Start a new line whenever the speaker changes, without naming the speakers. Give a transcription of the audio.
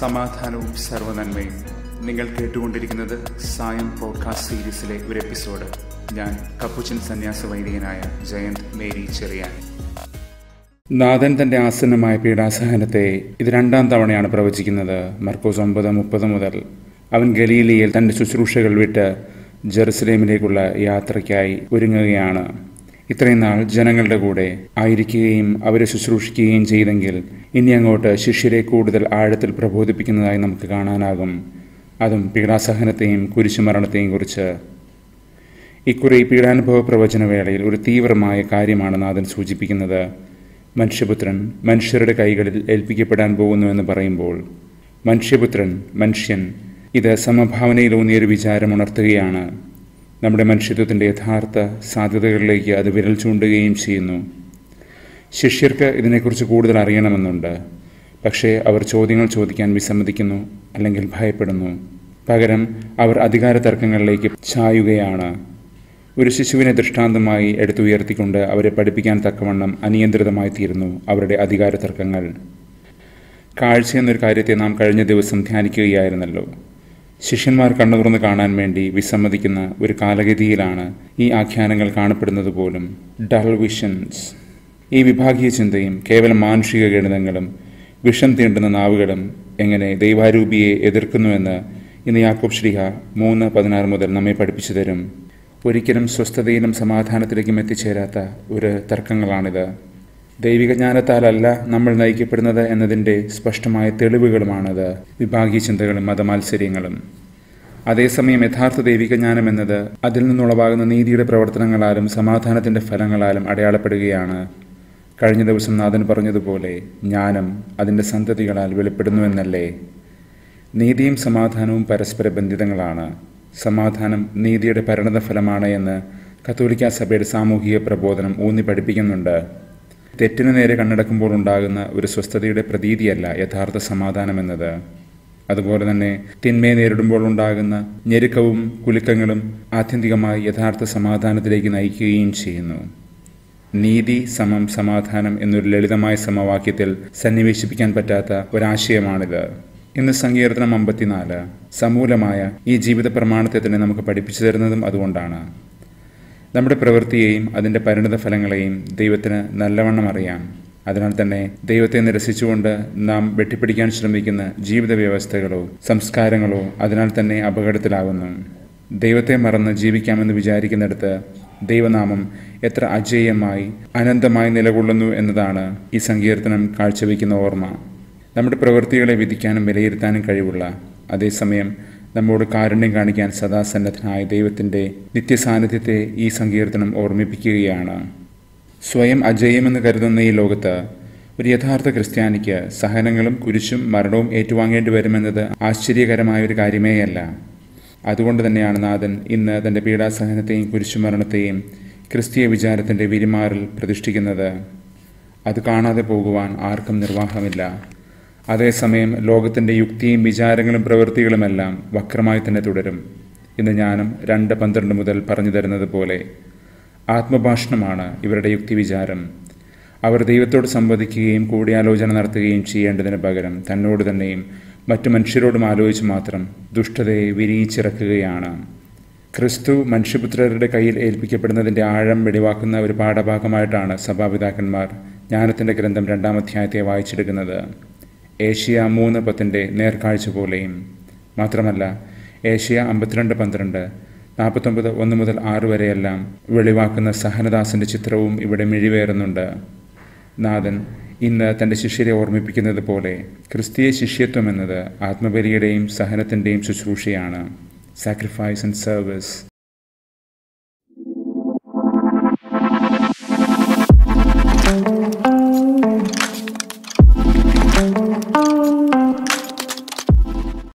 സമാധാനവും സർവനന്മയും നിങ്ങൾ കേട്ടുകൊണ്ടിരിക്കുന്നത് സായം പോഡ്കാസ്റ്റ് സീരീസിലെ ഒരു എപ്പിസോഡ് ഞാൻ കപ്പുച്ചൻ സന്യാസ വൈദികനായ ജയന്ത് മേരി ചെറിയാൻ നാഥൻ തന്റെ ആസന്നമായ പീഡാസഹനത്തെ ഇത് രണ്ടാം തവണയാണ് പ്രവചിക്കുന്നത് മർക്കോസ് ഒമ്പത് മുപ്പത് മുതൽ അവൻ ഗലീലിയിൽ തന്റെ ശുശ്രൂഷകൾ വിട്ട് ജെറുസലേമിലേക്കുള്ള യാത്രയ്ക്കായി ഒരുങ്ങുകയാണ് ഇത്രയും നാൾ ജനങ്ങളുടെ കൂടെ ആയിരിക്കുകയും അവരെ ശുശ്രൂഷിക്കുകയും ചെയ്തെങ്കിൽ ഇനി അങ്ങോട്ട് ശിഷ്യരെ കൂടുതൽ ആഴത്തിൽ പ്രബോധിപ്പിക്കുന്നതായി നമുക്ക് കാണാനാകും അതും പീഡാസഹനത്തെയും കുരിശുമരണത്തെയും കുറിച്ച് ഇക്കുറി പീഡാനുഭവ വേളയിൽ ഒരു തീവ്രമായ കാര്യമാണ് നാഥൻ സൂചിപ്പിക്കുന്നത് മനുഷ്യപുത്രൻ മനുഷ്യരുടെ കൈകളിൽ ഏൽപ്പിക്കപ്പെടാൻ പോകുന്നുവെന്ന് പറയുമ്പോൾ മനുഷ്യപുത്രൻ മനുഷ്യൻ ഇത് സമഭാവനയിലൂന്നിയൊരു വിചാരം ഉണർത്തുകയാണ് നമ്മുടെ മനുഷ്യത്വത്തിൻ്റെ യഥാർത്ഥ സാധ്യതകളിലേക്ക് അത് വിരൽ ചൂണ്ടുകയും ചെയ്യുന്നു ശിഷ്യർക്ക് ഇതിനെക്കുറിച്ച് കൂടുതൽ അറിയണമെന്നുണ്ട് പക്ഷേ അവർ ചോദ്യങ്ങൾ ചോദിക്കാൻ വിസമ്മതിക്കുന്നു അല്ലെങ്കിൽ ഭയപ്പെടുന്നു പകരം അവർ അധികാര തർക്കങ്ങളിലേക്ക് ചായുകയാണ് ഒരു ശിശുവിനെ ദൃഷ്ടാന്തമായി എടുത്തുയർത്തിക്കൊണ്ട് അവരെ പഠിപ്പിക്കാൻ തക്കവണ്ണം അനിയന്ത്രിതമായി തീരുന്നു അവരുടെ അധികാര തർക്കങ്ങൾ കാഴ്ച എന്നൊരു കാര്യത്തെ നാം കഴിഞ്ഞ ദിവസം ധ്യാനിക്കുകയായിരുന്നല്ലോ ശിഷ്യന്മാർ കണ്ണു തുറന്ന് കാണാൻ വേണ്ടി വിസമ്മതിക്കുന്ന ഒരു കാലഗതിയിലാണ് ഈ ആഖ്യാനങ്ങൾ കാണപ്പെടുന്നത് പോലും ഡൾ വിഷൻസ് ഈ വിഭാഗീയ ചിന്തയും കേവലം മാനുഷിക ഗണിതങ്ങളും വിഷം തീണ്ടുന്ന നാവുകളും എങ്ങനെ ദൈവാരൂപിയെ എതിർക്കുന്നുവെന്ന് ഇന്ന് യാക്കോബ് ശ്രീഹ മൂന്ന് പതിനാറ് മുതൽ നമ്മെ പഠിപ്പിച്ചു തരും ഒരിക്കലും സ്വസ്ഥതയിലും സമാധാനത്തിലേക്കും എത്തിച്ചേരാത്ത ഒരു തർക്കങ്ങളാണിത് ദൈവികജ്ഞാനത്താലല്ല നമ്മൾ നയിക്കപ്പെടുന്നത് എന്നതിൻ്റെ സ്പഷ്ടമായ തെളിവുകളുമാണത് വിഭാഗീയ ചിന്തകളും മതമാത്സര്യങ്ങളും അതേസമയം യഥാർത്ഥ ദൈവികജ്ഞാനം എന്നത് അതിൽ നിന്നുളവാകുന്ന നീതിയുടെ പ്രവർത്തനങ്ങളാലും സമാധാനത്തിൻ്റെ ഫലങ്ങളാലും അടയാളപ്പെടുകയാണ് കഴിഞ്ഞ ദിവസം നാഥൻ പറഞ്ഞതുപോലെ ജ്ഞാനം അതിൻ്റെ സന്തതികളാൽ വെളിപ്പെടുന്നുവെന്നല്ലേ നീതിയും സമാധാനവും പരസ്പര ബന്ധിതങ്ങളാണ് സമാധാനം നീതിയുടെ പരിണത ഫലമാണ് എന്ന് കത്തോലിക്ക സഭയുടെ സാമൂഹിക പ്രബോധനം ഊന്നി പഠിപ്പിക്കുന്നുണ്ട് തെറ്റിനു നേരെ കണ്ണടക്കുമ്പോൾ ഉണ്ടാകുന്ന ഒരു സ്വസ്ഥതയുടെ പ്രതീതിയല്ല യഥാർത്ഥ സമാധാനമെന്നത് അതുപോലെ തന്നെ തിന്മയെ നേരിടുമ്പോൾ ഉണ്ടാകുന്ന ഞെരുക്കവും കുലുക്കങ്ങളും ആത്യന്തികമായി യഥാർത്ഥ സമാധാനത്തിലേക്ക് നയിക്കുകയും ചെയ്യുന്നു നീതി സമം സമാധാനം എന്നൊരു ലളിതമായ സമവാക്യത്തിൽ സന്നിവേശിപ്പിക്കാൻ പറ്റാത്ത ഒരാശയമാണിത് ഇന്ന് സങ്കീർത്തനം അമ്പത്തിനാല് സമൂലമായ ഈ ജീവിത പ്രമാണത്തെ തന്നെ നമുക്ക് പഠിപ്പിച്ചു തരുന്നതും അതുകൊണ്ടാണ് നമ്മുടെ പ്രവൃത്തിയെയും അതിൻ്റെ പരിണതഫലങ്ങളെയും ദൈവത്തിന് നല്ലവണ്ണം അറിയാം അതിനാൽ തന്നെ ദൈവത്തെ നിരസിച്ചുകൊണ്ട് നാം വെട്ടിപ്പിടിക്കാൻ ശ്രമിക്കുന്ന ജീവിത വ്യവസ്ഥകളോ സംസ്കാരങ്ങളോ അതിനാൽ തന്നെ അപകടത്തിലാകുന്നു ദൈവത്തെ മറന്ന് ജീവിക്കാമെന്ന് വിചാരിക്കുന്നിടത്ത് ദൈവനാമം എത്ര അജേയമായി അനന്തമായി നിലകൊള്ളുന്നു എന്നതാണ് ഈ സങ്കീർത്തനം കാഴ്ചവെക്കുന്ന ഓർമ്മ നമ്മുടെ പ്രവൃത്തികളെ വിധിക്കാനും വിലയിരുത്താനും കഴിവുള്ള അതേസമയം നമ്മോട് കാരുണ്യം കാണിക്കാൻ സദാസന്നദ്ധനായ ദൈവത്തിൻ്റെ നിത്യസാന്നിധ്യത്തെ ഈ സങ്കീർത്തനം ഓർമ്മിപ്പിക്കുകയാണ് സ്വയം അജയമെന്ന് കരുതുന്ന ഈ ലോകത്ത് ഒരു യഥാർത്ഥ ക്രിസ്ത്യാനിക്ക് സഹനങ്ങളും കുരിശും മരണവും ഏറ്റുവാങ്ങേണ്ടി വരുമെന്നത് ആശ്ചര്യകരമായ ഒരു കാര്യമേയല്ല അതുകൊണ്ട് തന്നെയാണ് നാഥൻ ഇന്ന് തൻ്റെ പീഡാസഹനത്തെയും മരണത്തെയും ക്രിസ്തീയ വിചാരത്തിൻ്റെ വിരിമാറിൽ പ്രതിഷ്ഠിക്കുന്നത് അത് കാണാതെ പോകുവാൻ ആർക്കും നിർവാഹമില്ല അതേസമയം ലോകത്തിൻ്റെ യുക്തിയും വിചാരങ്ങളും പ്രവൃത്തികളുമെല്ലാം വക്രമായി തന്നെ തുടരും ഇന്ന് ഞാനും രണ്ട് പന്ത്രണ്ട് മുതൽ പറഞ്ഞു തരുന്നത് പോലെ ആത്മഭാഷണമാണ് ഇവരുടെ യുക്തിവിചാരം അവർ ദൈവത്തോട് സംവദിക്കുകയും കൂടിയാലോചന നടത്തുകയും ചെയ്യേണ്ടതിന് പകരം തന്നോട് തന്നെയും മറ്റു മനുഷ്യരോടും ആലോചിച്ച് മാത്രം ദുഷ്ടതയെ വിരിയിച്ചിറക്കുകയാണ് ക്രിസ്തു മനുഷ്യപുത്രരുടെ കയ്യിൽ ഏൽപ്പിക്കപ്പെടുന്നതിൻ്റെ ആഴം വെടിവാക്കുന്ന ഒരു പാഠഭാഗമായിട്ടാണ് സഭാപിതാക്കന്മാർ ജ്ഞാനത്തിൻ്റെ ഗ്രന്ഥം രണ്ടാം അധ്യായത്തെ വായിച്ചെടുക്കുന്നത് ഏഷ്യ മൂന്ന് പത്തിൻ്റെ നേർക്കാഴ്ച പോലെയും മാത്രമല്ല ഏഷ്യ അമ്പത്തിരണ്ട് പന്ത്രണ്ട് നാൽപ്പത്തൊമ്പത് ഒന്ന് മുതൽ ആറ് വരെയെല്ലാം വെളിവാക്കുന്ന സഹനദാസിൻ്റെ ചിത്രവും ഇവിടെ മിഴിവേറുന്നുണ്ട് നാഥൻ ഇന്ന് തൻ്റെ ശിഷ്യരെ ഓർമ്മിപ്പിക്കുന്നത് പോലെ ക്രിസ്തീയ ശിഷ്യത്വം എന്നത് ആത്മബലിയുടെയും സഹനത്തിൻ്റെയും ശുശ്രൂഷയാണ് sacrifice and service thank you